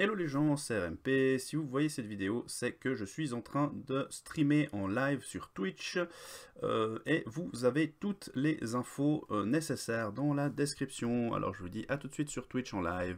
Hello les gens, c'est RMP. Si vous voyez cette vidéo, c'est que je suis en train de streamer en live sur Twitch euh, et vous avez toutes les infos euh, nécessaires dans la description. Alors je vous dis à tout de suite sur Twitch en live.